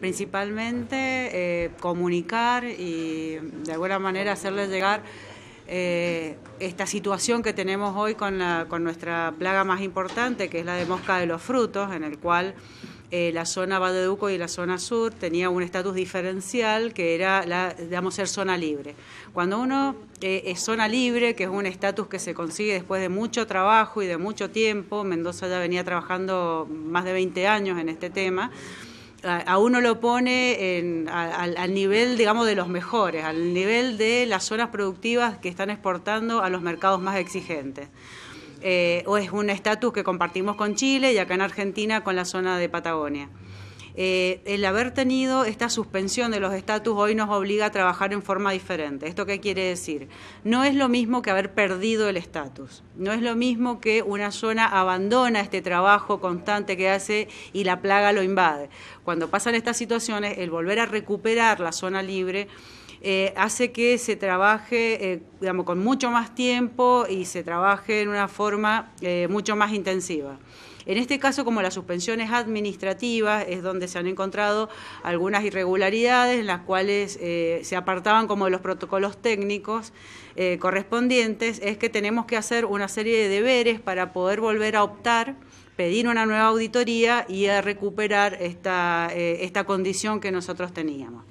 principalmente eh, comunicar y de alguna manera hacerles llegar eh, esta situación que tenemos hoy con, la, con nuestra plaga más importante, que es la de mosca de los frutos, en el cual eh, la zona Uco y la zona sur tenía un estatus diferencial que era, la, digamos, ser zona libre. Cuando uno es zona libre, que es un estatus que se consigue después de mucho trabajo y de mucho tiempo, Mendoza ya venía trabajando más de 20 años en este tema, a uno lo pone al, nivel, digamos, de los mejores, al nivel de las zonas productivas que están exportando a los mercados más exigentes. Eh, o es un estatus que compartimos con Chile y acá en Argentina con la zona de Patagonia. Eh, el haber tenido esta suspensión de los estatus hoy nos obliga a trabajar en forma diferente. ¿Esto qué quiere decir? No es lo mismo que haber perdido el estatus, no es lo mismo que una zona abandona este trabajo constante que hace y la plaga lo invade. Cuando pasan estas situaciones, el volver a recuperar la zona libre eh, hace que se trabaje eh, con mucho más tiempo y se trabaje en una forma eh, mucho más intensiva. En este caso, como las suspensiones administrativas, es donde se han encontrado algunas irregularidades, en las cuales se apartaban como de los protocolos técnicos correspondientes, es que tenemos que hacer una serie de deberes para poder volver a optar pedir una nueva auditoría y a recuperar esta condición que nosotros teníamos.